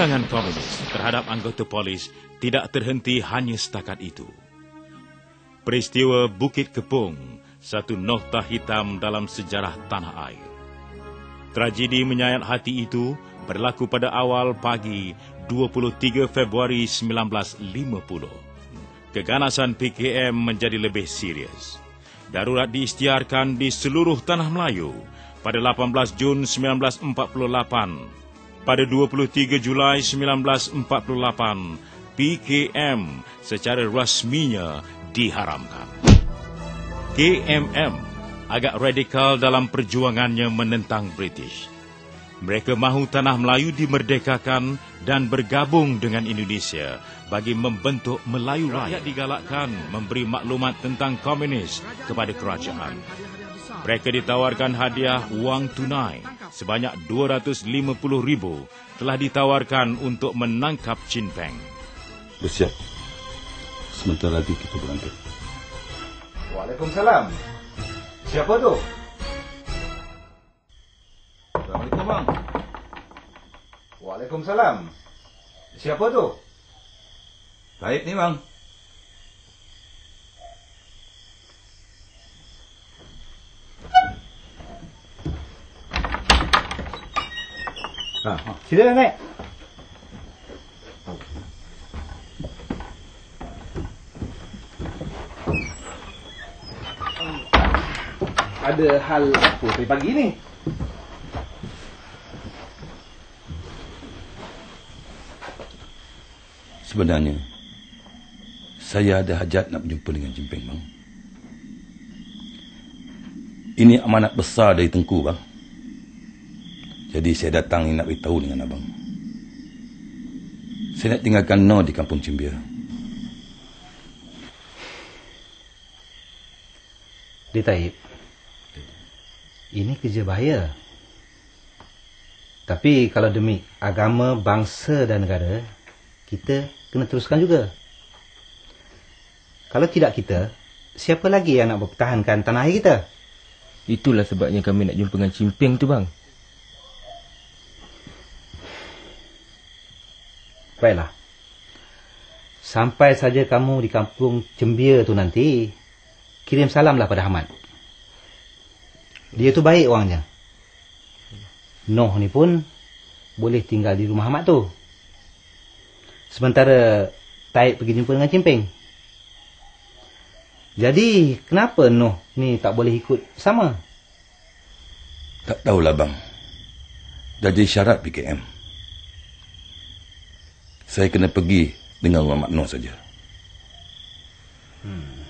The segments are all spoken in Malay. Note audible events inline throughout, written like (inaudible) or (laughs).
Penyerangan komunis terhadap anggota polis tidak terhenti hanya setakat itu. Peristiwa Bukit Kepung, satu nokta hitam dalam sejarah tanah air. Tragedi menyayat hati itu berlaku pada awal pagi 23 Februari 1950. Keganasan PKM menjadi lebih serius. Darurat diistiarkan di seluruh tanah Melayu pada 18 Jun 1948 pada 23 Julai 1948, PKM secara rasminya diharamkan. KMM agak radikal dalam perjuangannya menentang British. Mereka mahu tanah Melayu dimerdekakan dan bergabung dengan Indonesia bagi membentuk Melayu Raya. Rakyat digalakkan memberi maklumat tentang komunis kepada kerajaan. Mereka ditawarkan hadiah wang tunai sebanyak 250 ribu telah ditawarkan untuk menangkap Chin Peng. Bersiap. Sementara lagi kita berangkat. Waalaikumsalam. Siapa tu? Assalamualaikum, bang. Waalaikumsalam. Siapa tu? Baik ni, bang. 啊，起来，妹。ada hal apa pagi, pagi ni? Sebenarnya, saya ada hajat nak berjumpa dengan Jimping, Bang. Ini amanat besar dari Tengku, Bang. Jadi saya datang ini nak beritahu dengan abang. Saya nak tinggalkan No di kampung Cimbia. Dia Taib. Ini kerja bahaya. Tapi kalau demi agama, bangsa dan negara, kita kena teruskan juga. Kalau tidak kita, siapa lagi yang nak bertahankan tanah air kita? Itulah sebabnya kami nak jumpa dengan Cimping tu bang. baiklah. Sampai saja kamu di kampung Cembia tu nanti, kirim salamlah pada Ahmad. Dia tu baik orangnya. Noh ni pun boleh tinggal di rumah Ahmad tu. Sementara Taib pergi jumpa dengan Cimping. Jadi, kenapa Noh ni tak boleh ikut sama? Tak tahulah, Bang. Jadi syarat PKM saya kena pergi dengan Mak Noh saja. Hmm.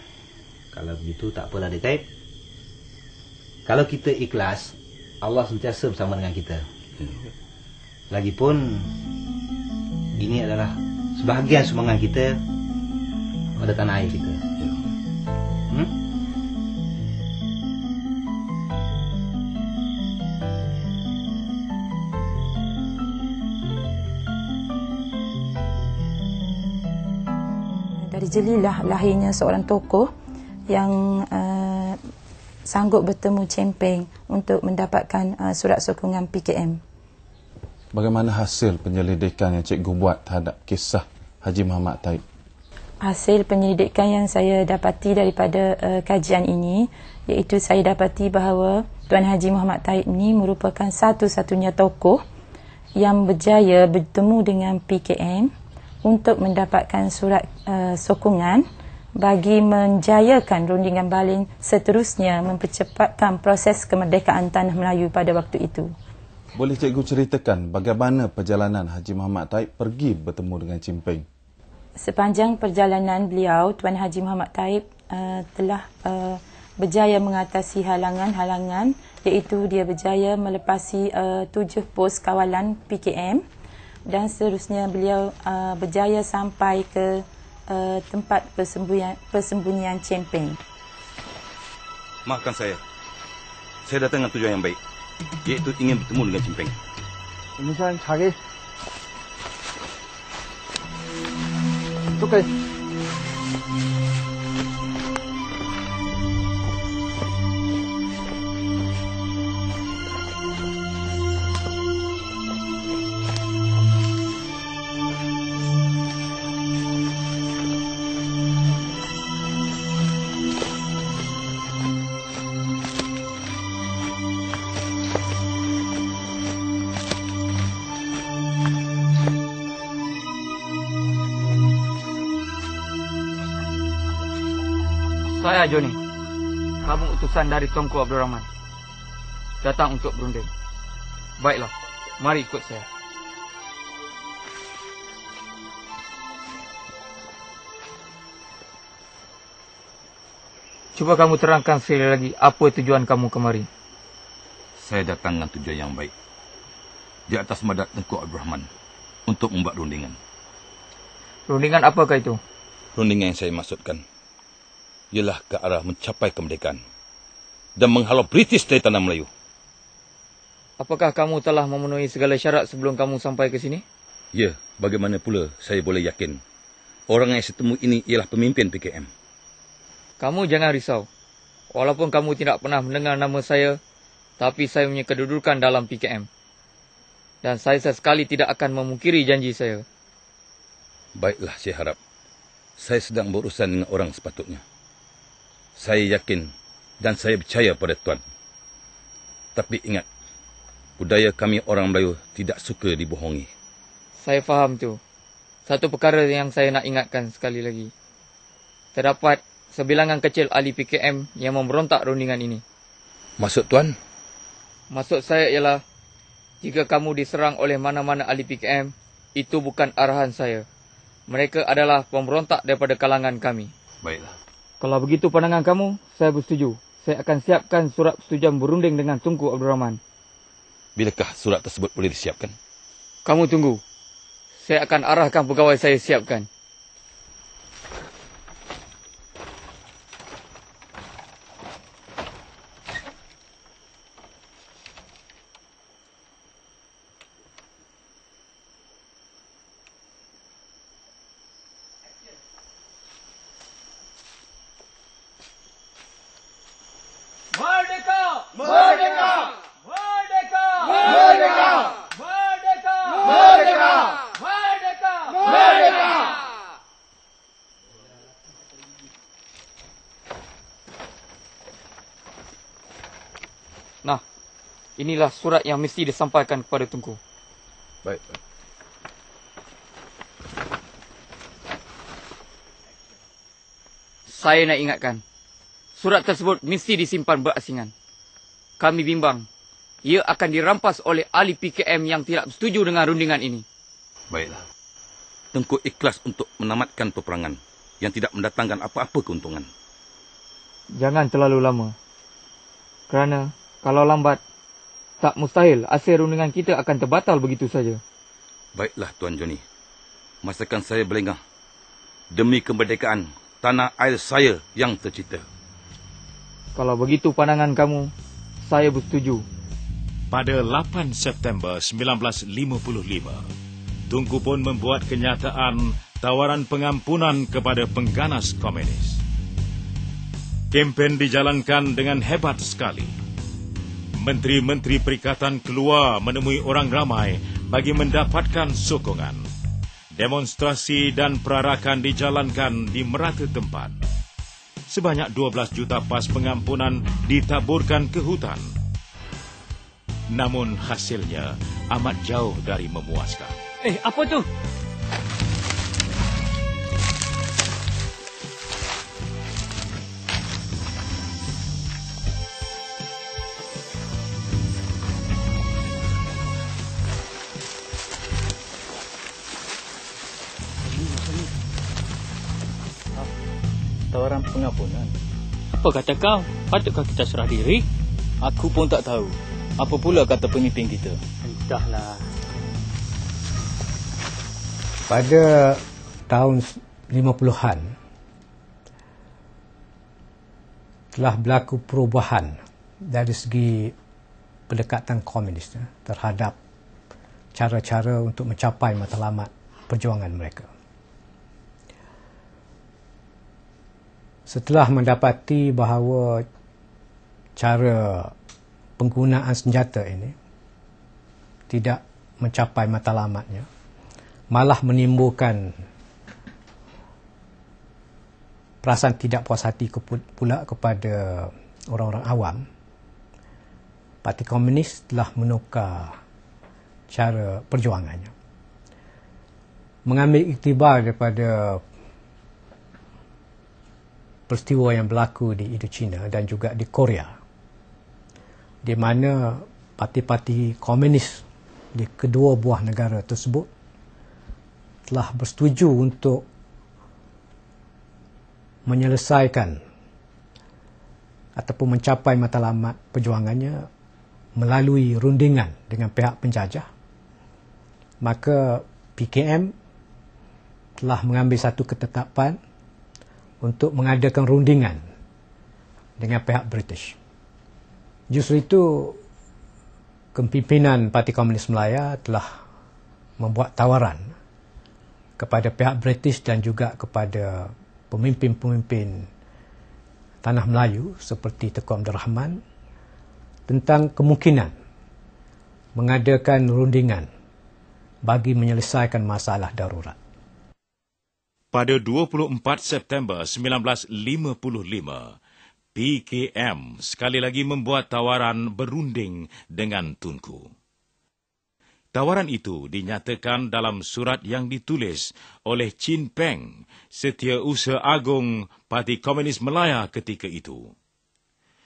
Kalau begitu tak apalah dekat. Kalau kita ikhlas, Allah sentiasa bersama dengan kita. Hmm. Lagipun ini adalah sebahagian sumbangan kita pada tanah air kita. Hmm. terjelilah lahirnya seorang tokoh yang uh, sanggup bertemu Cempeng untuk mendapatkan uh, surat sokongan PKM. Bagaimana hasil penyelidikan yang cikgu buat terhadap kisah Haji Muhammad Taib? Hasil penyelidikan yang saya dapati daripada uh, kajian ini iaitu saya dapati bahawa Tuan Haji Muhammad Taib ini merupakan satu-satunya tokoh yang berjaya bertemu dengan PKM untuk mendapatkan surat uh, sokongan bagi menjayakan rundingan baling seterusnya mempercepatkan proses kemerdekaan tanah Melayu pada waktu itu. Boleh cikgu ceritakan bagaimana perjalanan Haji Muhammad Taib pergi bertemu dengan Cimpeng? Sepanjang perjalanan beliau, Tuan Haji Muhammad Taib uh, telah uh, berjaya mengatasi halangan-halangan iaitu dia berjaya melepasi uh, tujuh pos kawalan PKM dan seterusnya beliau uh, berjaya sampai ke uh, tempat persembunyian, persembunyian Champagne. Maafkan saya. Saya datang dengan tujuan yang baik. Iaitu ingin bertemu dengan Champagne. Ini saya cari. Tukar. Tukar. Saya Joni, Kamu utusan dari Tongku Abdul Rahman. Datang untuk berunding. Baiklah, mari ikut saya. Cuba kamu terangkan sekali lagi apa tujuan kamu kemari. Saya datang dengan tujuan yang baik. Di atas madat Tengku Abdul Rahman untuk membuat rundingan. Rundingan apakah itu? Rundingan yang saya maksudkan ialah ke arah mencapai kemerdekaan dan menghalau British dari tanah Melayu. Apakah kamu telah memenuhi segala syarat sebelum kamu sampai ke sini? Ya, bagaimana pula saya boleh yakin orang yang saya temui ini ialah pemimpin PKM. Kamu jangan risau. Walaupun kamu tidak pernah mendengar nama saya, tapi saya punya kedudukan dalam PKM. Dan saya sesekali tidak akan memukiri janji saya. Baiklah, saya harap. Saya sedang berurusan dengan orang sepatutnya saya yakin dan saya percaya pada Tuan. Tapi ingat, budaya kami orang Melayu tidak suka dibohongi. Saya faham tu. Satu perkara yang saya nak ingatkan sekali lagi. Terdapat sebilangan kecil ahli PKM yang memberontak rundingan ini. Masuk Tuan? Masuk saya ialah, jika kamu diserang oleh mana-mana ahli PKM, itu bukan arahan saya. Mereka adalah pemberontak daripada kalangan kami. Baiklah. Kalau begitu pandangan kamu, saya bersetuju. Saya akan siapkan surat persetujuan berunding dengan Tunku Abdul Rahman. Bilakah surat tersebut boleh disiapkan? Kamu tunggu. Saya akan arahkan pegawai saya siapkan. adalah surat yang mesti disampaikan kepada Tunku. Baik. Saya nak ingatkan, surat tersebut mesti disimpan berasingan. Kami bimbang, ia akan dirampas oleh ahli PKM yang tidak setuju dengan rundingan ini. Baiklah. Tengku ikhlas untuk menamatkan peperangan yang tidak mendatangkan apa-apa keuntungan. Jangan terlalu lama. Kerana kalau lambat, tak mustahil hasil rundingan kita akan terbatal begitu saja. Baiklah Tuan Johnny. Masakan saya berlengah. Demi kemerdekaan tanah air saya yang tercinta. Kalau begitu pandangan kamu, saya bersetuju. Pada 8 September 1955, Tungku pun membuat kenyataan tawaran pengampunan kepada pengganas komunis. Kempen dijalankan dengan hebat sekali. Menteri-menteri Perikatan keluar menemui orang ramai bagi mendapatkan sokongan. Demonstrasi dan perarakan dijalankan di merata tempat. Sebanyak 12 juta pas pengampunan ditaburkan ke hutan. Namun hasilnya amat jauh dari memuaskan. Eh, apa tu? pengampunan. Apa kata kau? Patutkah kita serah diri? Aku pun tak tahu. Apa pula kata pemimpin kita? Entahlah. Pada tahun lima puluhan telah berlaku perubahan dari segi pendekatan komunis terhadap cara-cara untuk mencapai matlamat perjuangan mereka. setelah mendapati bahawa cara penggunaan senjata ini tidak mencapai matlamatnya malah menimbulkan perasaan tidak puas hati pula kepada orang-orang awam parti komunis telah menukar cara perjuangannya mengambil iktibar daripada peristiwa yang berlaku di Indochina dan juga di Korea di mana parti-parti komunis di kedua buah negara tersebut telah bersetuju untuk menyelesaikan ataupun mencapai matlamat perjuangannya melalui rundingan dengan pihak penjajah maka PKM telah mengambil satu ketetapan untuk mengadakan rundingan dengan pihak British. Justru itu kepimpinan Parti Komunis Melayu telah membuat tawaran kepada pihak British dan juga kepada pemimpin-pemimpin tanah Melayu seperti Tengku Abdul Rahman tentang kemungkinan mengadakan rundingan bagi menyelesaikan masalah darurat pada 24 September 1955, PKM sekali lagi membuat tawaran berunding dengan Tunku. Tawaran itu dinyatakan dalam surat yang ditulis oleh Chin Peng, setiausaha agung Parti Komunis Melaya ketika itu.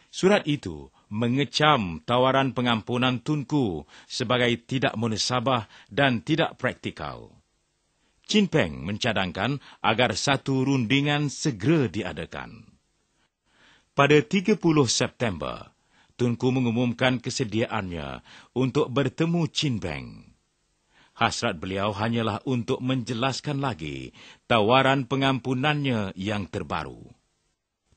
Surat itu mengecam tawaran pengampunan Tunku sebagai tidak munasabah dan tidak praktikal. Chin Peng mencadangkan agar satu rundingan segera diadakan. Pada 30 September, Tunku mengumumkan kesediaannya untuk bertemu Chin Peng. Hasrat beliau hanyalah untuk menjelaskan lagi tawaran pengampunannya yang terbaru.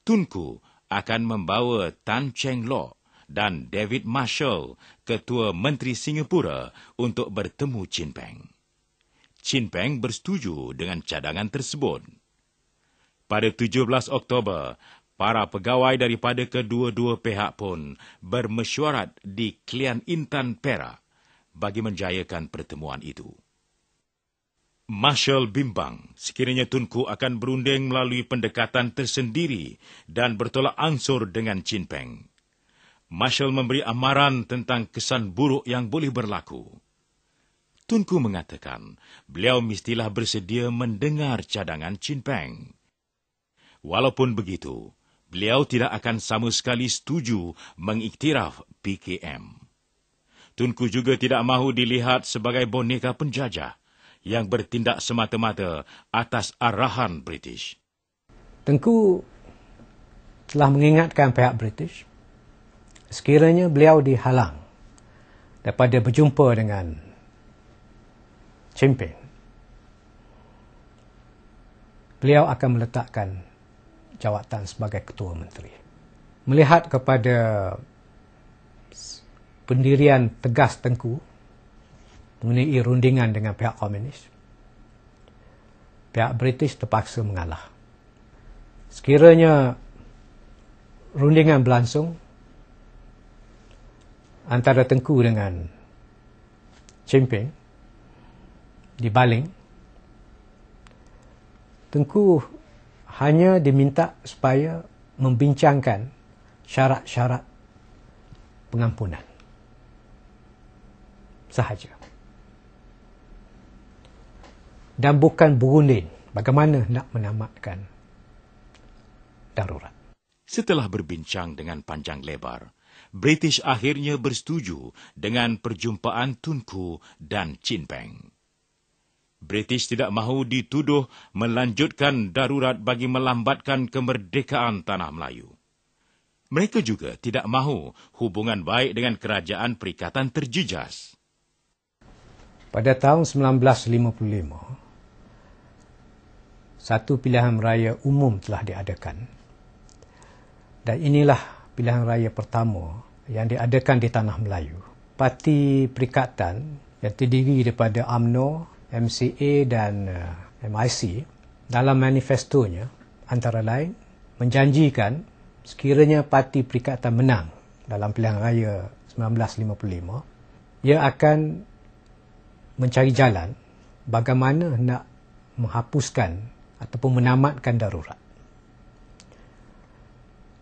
Tunku akan membawa Tan Cheng Lo dan David Marshall, Ketua Menteri Singapura, untuk bertemu Chin Peng. Chin Peng bersetuju dengan cadangan tersebut. Pada 17 Oktober, para pegawai daripada kedua-dua pihak pun bermesyuarat di Klian Intan Perak bagi menjayakan pertemuan itu. Marshall bimbang sekiranya Tunku akan berunding melalui pendekatan tersendiri dan bertolak ansur dengan Chin Peng. Marshall memberi amaran tentang kesan buruk yang boleh berlaku. Tunku mengatakan, beliau mestilah bersedia mendengar cadangan Chin Peng. Walaupun begitu, beliau tidak akan sama sekali setuju mengiktiraf PKM. Tunku juga tidak mahu dilihat sebagai boneka penjajah yang bertindak semata-mata atas arahan British. Tunku telah mengingatkan pihak British sekiranya beliau dihalang daripada berjumpa dengan Jinping. Beliau akan meletakkan jawatan sebagai ketua menteri. Melihat kepada pendirian tegas Tengku mengenai rundingan dengan pihak komunis, pihak British terpaksa mengalah. Sekiranya rundingan berlangsung antara Tengku dengan Jinping, di baling tengku hanya diminta supaya membincangkan syarat-syarat pengampunan sahaja dan bukan berunding bagaimana nak menamatkan darurat setelah berbincang dengan panjang lebar British akhirnya bersetuju dengan perjumpaan Tunku dan Chin Peng British tidak mahu dituduh melanjutkan darurat bagi melambatkan kemerdekaan tanah Melayu. Mereka juga tidak mahu hubungan baik dengan kerajaan perikatan terjejas. Pada tahun 1955, satu pilihan raya umum telah diadakan. Dan inilah pilihan raya pertama yang diadakan di tanah Melayu. Parti Perikatan yang terdiri daripada AMNO, MCA dan uh, MIC dalam manifestonya antara lain menjanjikan sekiranya parti Perikatan menang dalam pilihan raya 1955 ia akan mencari jalan bagaimana nak menghapuskan ataupun menamatkan darurat.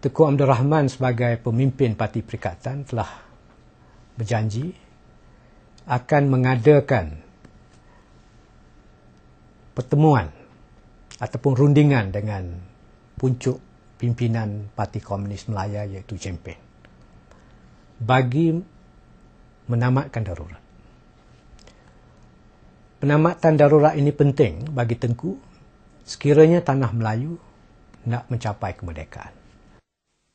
Tuku Abdul Rahman sebagai pemimpin Parti Perikatan telah berjanji akan mengadakan pertemuan ataupun rundingan dengan puncuk pimpinan Parti Komunis Melayu iaitu Jempen bagi menamatkan darurat. Penamatan darurat ini penting bagi Tengku sekiranya tanah Melayu nak mencapai kemerdekaan.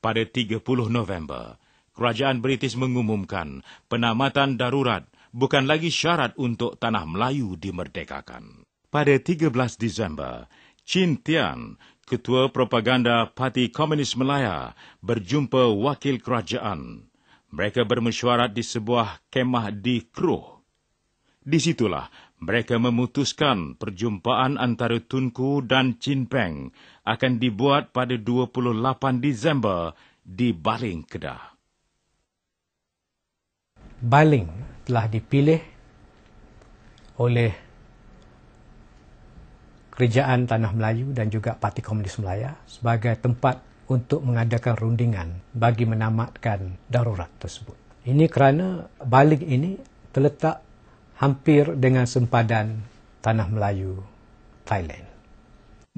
Pada 30 November, Kerajaan British mengumumkan penamatan darurat bukan lagi syarat untuk tanah Melayu dimerdekakan pada 13 Disember, Chin Tian, Ketua Propaganda Parti Komunis Melaya, berjumpa wakil kerajaan. Mereka bermesyuarat di sebuah kemah di Kruh. Di situlah mereka memutuskan perjumpaan antara Tunku dan Chin Peng akan dibuat pada 28 Disember di Baling Kedah. Baling telah dipilih oleh Kerajaan Tanah Melayu dan juga Parti Komunis Melaya sebagai tempat untuk mengadakan rundingan bagi menamatkan darurat tersebut. Ini kerana balik ini terletak hampir dengan sempadan Tanah Melayu, Thailand.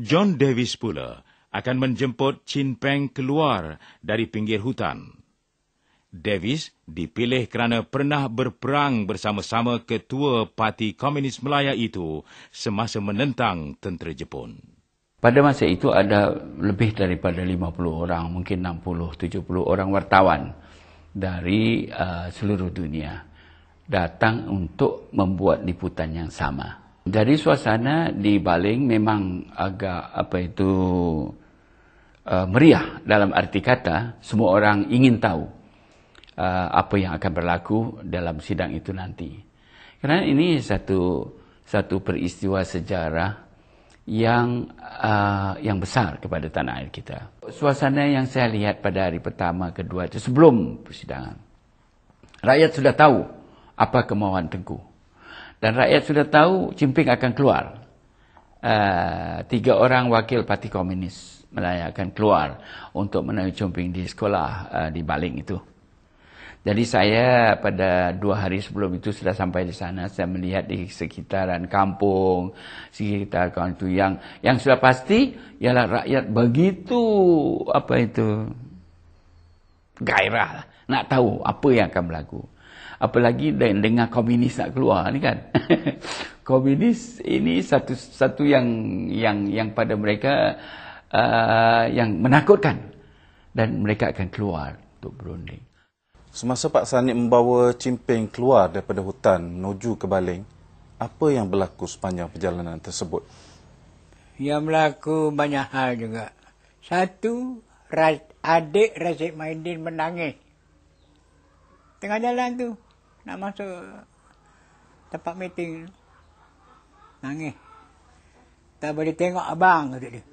John Davis pula akan menjemput Chin Peng keluar dari pinggir hutan. Davis dipilih kerana pernah berperang bersama-sama ketua Parti Komunis Melaya itu semasa menentang tentera Jepun. Pada masa itu ada lebih daripada 50 orang, mungkin 60-70 orang wartawan dari uh, seluruh dunia datang untuk membuat liputan yang sama. Jadi suasana di Baling memang agak apa itu uh, meriah dalam arti kata semua orang ingin tahu Uh, apa yang akan berlaku dalam sidang itu nanti. Kerana ini satu satu peristiwa sejarah yang uh, yang besar kepada tanah air kita. Suasana yang saya lihat pada hari pertama kedua itu sebelum persidangan. Rakyat sudah tahu apa kemauan Tengku. Dan rakyat sudah tahu Cimping akan keluar. Uh, tiga orang wakil Parti Komunis Melayu akan keluar untuk menemui Cimping di sekolah uh, di Baling itu. Jadi saya pada dua hari sebelum itu sudah sampai di sana, saya melihat di sekitaran kampung, sekitar kampung itu yang yang sudah pasti ialah rakyat begitu apa itu gairah lah. nak tahu apa yang akan berlaku. Apalagi dengan komunis nak keluar ni kan. (laughs) komunis ini satu satu yang yang yang pada mereka uh, yang menakutkan dan mereka akan keluar untuk berunding. Semasa Pak Sanik membawa cimping keluar daripada hutan menuju ke Baling, apa yang berlaku sepanjang perjalanan tersebut? Yang berlaku banyak hal juga. Satu, adik Razik Maidin menangis. Tengah jalan tu, nak masuk tempat meeting. Nangis. Tak boleh tengok abang, kata dia.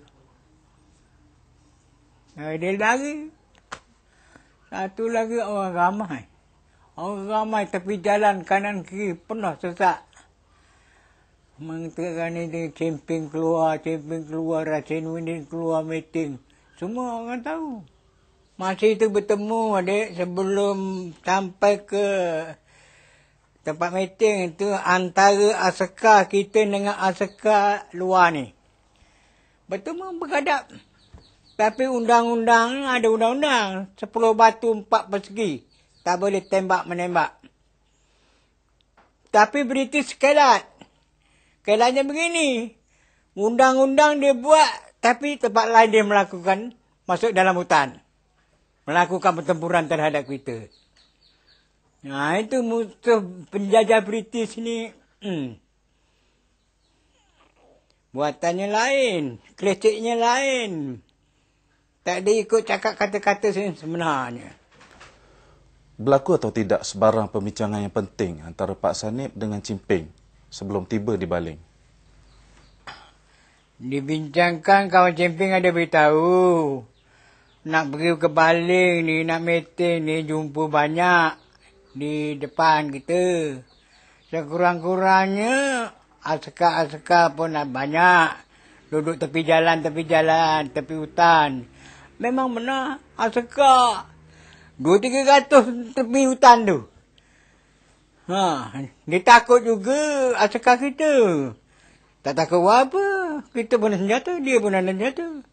Eh, dia lari, satu ah, lagi orang ramai. Orang ramai tapi jalan kanan kiri penuh sesak. Mengatakan ini camping keluar, camping keluar, rasin ini keluar meeting. Semua orang tahu. Masa itu bertemu adik sebelum sampai ke tempat meeting itu antara askar kita dengan askar luar ni. Bertemu bergadap. Tapi undang-undang ada undang-undang. Sepuluh batu empat persegi. Tak boleh tembak-menembak. Tapi British kelat. Kelatnya begini. Undang-undang dia buat tapi tempat lain dia melakukan masuk dalam hutan. Melakukan pertempuran terhadap kita. Nah ha, itu musuh penjajah British ni. Hmm. Buatannya lain. Kreciknya lain. Kreciknya lain. Tak ada ikut cakap kata-kata sini sebenarnya. Berlaku atau tidak sebarang pembicaraan yang penting antara Pak Sanib dengan Cimping sebelum tiba di Baling? Dibincangkan kawan Cimping ada beritahu. Nak pergi ke Baling ni, nak meeting ni jumpa banyak di depan kita. Sekurang-kurangnya askar-askar pun nak banyak. Duduk tepi jalan, tepi jalan, tepi hutan. Tepi hutan memang benar asaka 2 300 tepi hutan tu ha dia takut juga asaka kita tak takut apa kita benda senjata dia pun ada senjata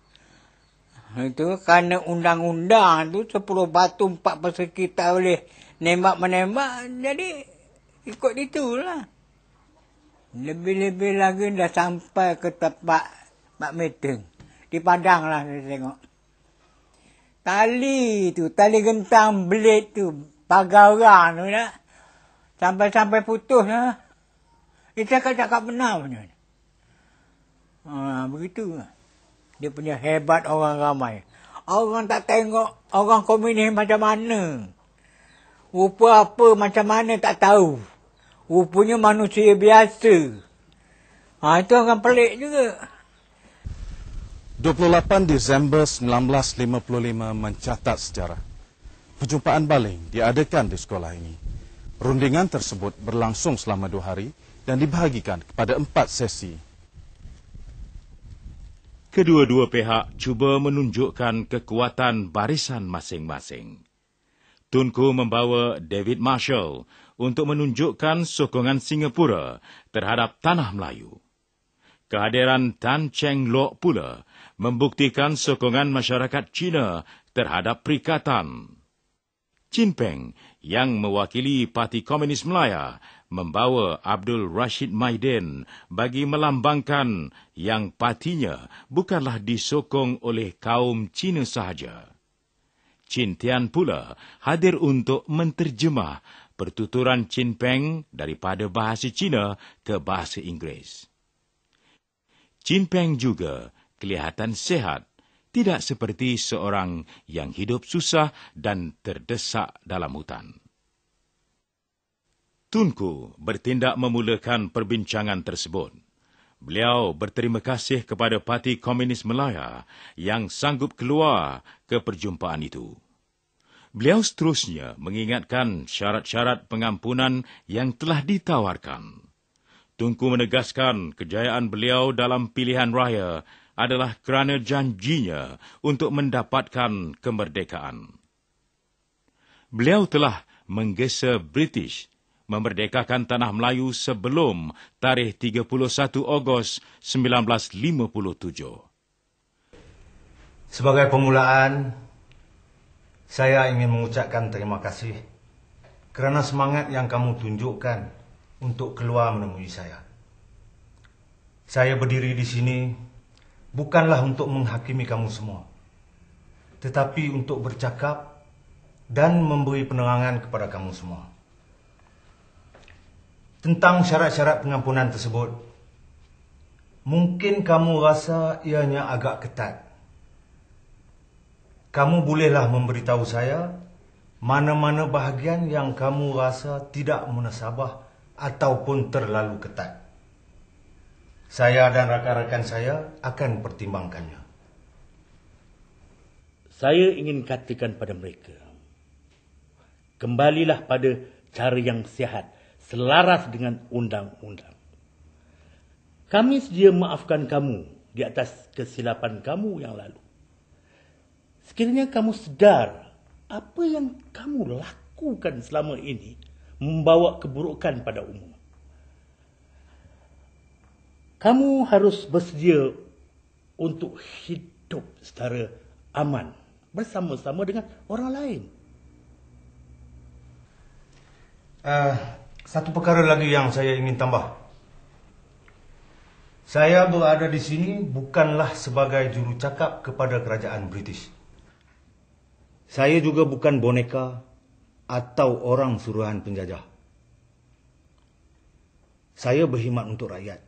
ha, itu kerana undang-undang tu sepuluh batu empat persegi tak boleh nembak-menembak jadi ikut itulah lebih-lebih lagi dah sampai ke tempat Pak Meteng. Di Padang lah saya tengok tali tu, tali gentang belit tu, pagar orang tu nak. Sampai-sampai putus lah. Dia eh, cakap cakap benar punya. Ha, begitu lah. Dia punya hebat orang ramai. Orang tak tengok orang komunis macam mana. Rupa apa macam mana tak tahu. Rupanya manusia biasa. Ha, itu orang pelik juga. 28 Disember 1955 mencatat sejarah. Perjumpaan baling diadakan di sekolah ini. Rundingan tersebut berlangsung selama dua hari dan dibahagikan kepada empat sesi. Kedua-dua pihak cuba menunjukkan kekuatan barisan masing-masing. Tunku membawa David Marshall untuk menunjukkan sokongan Singapura terhadap tanah Melayu. Kehadiran Tan Cheng Lok pula membuktikan sokongan masyarakat China terhadap perikatan. Chin Peng yang mewakili Parti Komunis Melaya membawa Abdul Rashid Maiden bagi melambangkan yang partinya bukanlah disokong oleh kaum Cina sahaja. Chin Tian pula hadir untuk menterjemah pertuturan Chin Peng daripada bahasa Cina ke bahasa Inggeris. Chin Peng juga kelihatan sehat, tidak seperti seorang yang hidup susah dan terdesak dalam hutan. Tunku bertindak memulakan perbincangan tersebut. Beliau berterima kasih kepada Parti Komunis Melaya yang sanggup keluar ke perjumpaan itu. Beliau seterusnya mengingatkan syarat-syarat pengampunan yang telah ditawarkan. Tunku menegaskan kejayaan beliau dalam pilihan raya adalah kerana janjinya untuk mendapatkan kemerdekaan. Beliau telah menggesa British memerdekakan tanah Melayu sebelum tarikh 31 Ogos 1957. Sebagai permulaan, saya ingin mengucapkan terima kasih kerana semangat yang kamu tunjukkan untuk keluar menemui saya. Saya berdiri di sini bukanlah untuk menghakimi kamu semua, tetapi untuk bercakap dan memberi penerangan kepada kamu semua. Tentang syarat-syarat pengampunan tersebut, mungkin kamu rasa ianya agak ketat. Kamu bolehlah memberitahu saya mana-mana bahagian yang kamu rasa tidak munasabah ataupun terlalu ketat. Saya dan rakan-rakan saya akan pertimbangkannya. Saya ingin katakan pada mereka, kembalilah pada cara yang sihat, selaras dengan undang-undang. Kami sedia maafkan kamu di atas kesilapan kamu yang lalu. Sekiranya kamu sedar apa yang kamu lakukan selama ini membawa keburukan pada umum kamu harus bersedia untuk hidup secara aman bersama-sama dengan orang lain. Uh, satu perkara lagi yang saya ingin tambah. Saya berada di sini bukanlah sebagai jurucakap kepada kerajaan British. Saya juga bukan boneka atau orang suruhan penjajah. Saya berkhidmat untuk rakyat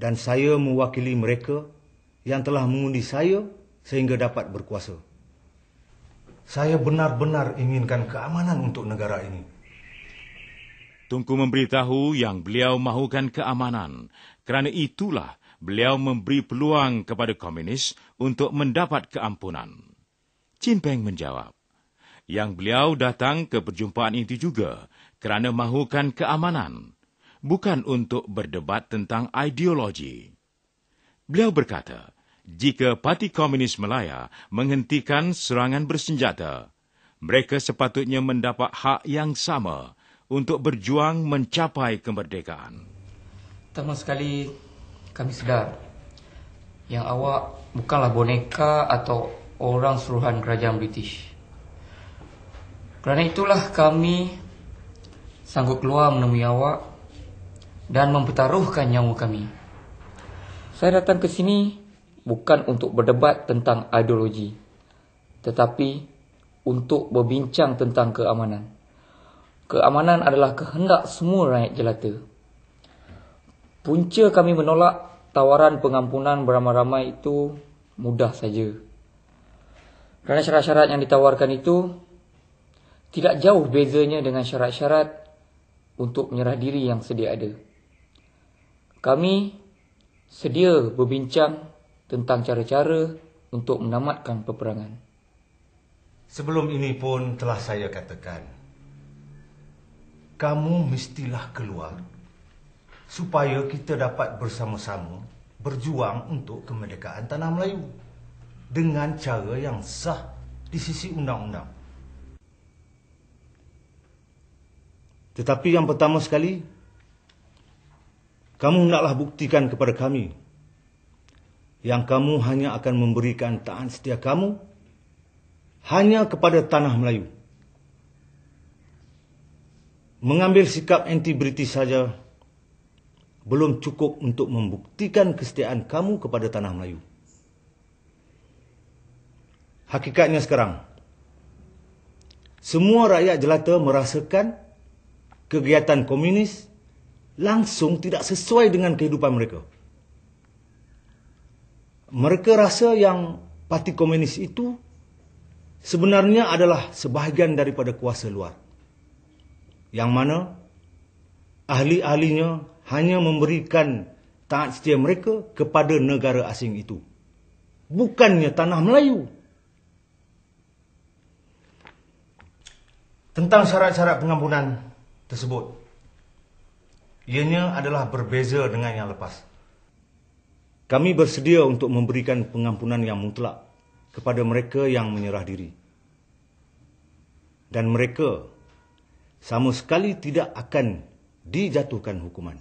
dan saya mewakili mereka yang telah mengundi saya sehingga dapat berkuasa. Saya benar-benar inginkan keamanan untuk negara ini. Tungku memberitahu yang beliau mahukan keamanan. Kerana itulah beliau memberi peluang kepada komunis untuk mendapat keampunan. Chin Peng menjawab, yang beliau datang ke perjumpaan itu juga kerana mahukan keamanan bukan untuk berdebat tentang ideologi. Beliau berkata, jika Parti Komunis Melaya menghentikan serangan bersenjata, mereka sepatutnya mendapat hak yang sama untuk berjuang mencapai kemerdekaan. Pertama sekali, kami sedar yang awak bukanlah boneka atau orang suruhan kerajaan British. Kerana itulah kami sanggup keluar menemui awak dan mempertaruhkan nyawa kami. Saya datang ke sini bukan untuk berdebat tentang ideologi, tetapi untuk berbincang tentang keamanan. Keamanan adalah kehendak semua rakyat jelata. Punca kami menolak tawaran pengampunan beramai-ramai itu mudah saja. Kerana syarat-syarat yang ditawarkan itu tidak jauh bezanya dengan syarat-syarat untuk menyerah diri yang sedia ada kami sedia berbincang tentang cara-cara untuk menamatkan peperangan. Sebelum ini pun telah saya katakan, kamu mestilah keluar supaya kita dapat bersama-sama berjuang untuk kemerdekaan tanah Melayu dengan cara yang sah di sisi undang-undang. Tetapi yang pertama sekali, kamu hendaklah buktikan kepada kami yang kamu hanya akan memberikan taat setia kamu hanya kepada tanah Melayu. Mengambil sikap anti-British saja belum cukup untuk membuktikan kesetiaan kamu kepada tanah Melayu. Hakikatnya sekarang, semua rakyat jelata merasakan kegiatan komunis, langsung tidak sesuai dengan kehidupan mereka. Mereka rasa yang parti komunis itu sebenarnya adalah sebahagian daripada kuasa luar. Yang mana ahli-ahlinya hanya memberikan taat setia mereka kepada negara asing itu. Bukannya tanah Melayu. Tentang syarat-syarat pengampunan tersebut. Ianya adalah berbeza dengan yang lepas. Kami bersedia untuk memberikan pengampunan yang mutlak kepada mereka yang menyerah diri. Dan mereka sama sekali tidak akan dijatuhkan hukuman.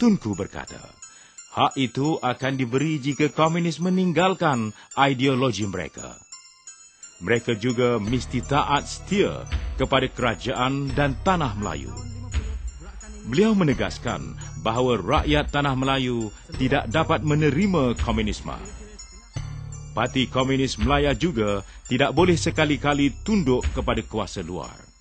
Tunku berkata, hak itu akan diberi jika komunis meninggalkan ideologi mereka. Mereka juga mesti taat setia kepada kerajaan dan tanah Melayu. Beliau menegaskan bahawa rakyat tanah Melayu tidak dapat menerima komunisme. Parti Komunis Melayu juga tidak boleh sekali-kali tunduk kepada kuasa luar.